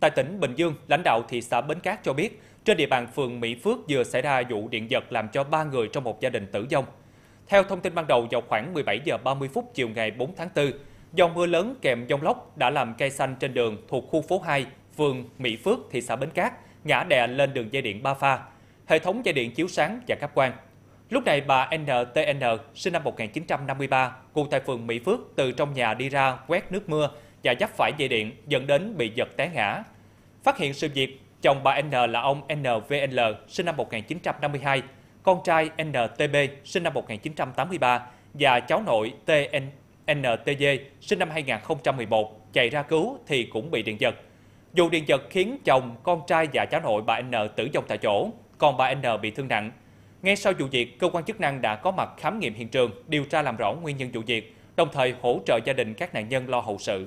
Tại tỉnh Bình Dương, lãnh đạo thị xã Bến Cát cho biết, trên địa bàn phường Mỹ Phước vừa xảy ra vụ điện giật làm cho 3 người trong một gia đình tử vong. Theo thông tin ban đầu, vào khoảng 17 giờ 30 phút chiều ngày 4 tháng 4, do mưa lớn kèm dông lốc đã làm cây xanh trên đường thuộc khu phố 2, phường Mỹ Phước, thị xã Bến Cát ngã đè lên đường dây điện ba pha, hệ thống dây điện chiếu sáng và cáp quang. Lúc này bà NTN, sinh năm 1953, cụ tại phường Mỹ Phước từ trong nhà đi ra quét nước mưa và dắp phải dây điện dẫn đến bị giật té ngã. Phát hiện sự việc, chồng bà N là ông NVL sinh năm 1952, con trai NTB sinh năm 1983 và cháu nội TN NTJ sinh năm 2011 chạy ra cứu thì cũng bị điện giật. Dù điện giật khiến chồng, con trai và cháu nội bà N tử vong tại chỗ, còn bà N bị thương nặng. Ngay sau vụ việc, cơ quan chức năng đã có mặt khám nghiệm hiện trường, điều tra làm rõ nguyên nhân vụ việc, đồng thời hỗ trợ gia đình các nạn nhân lo hậu sự.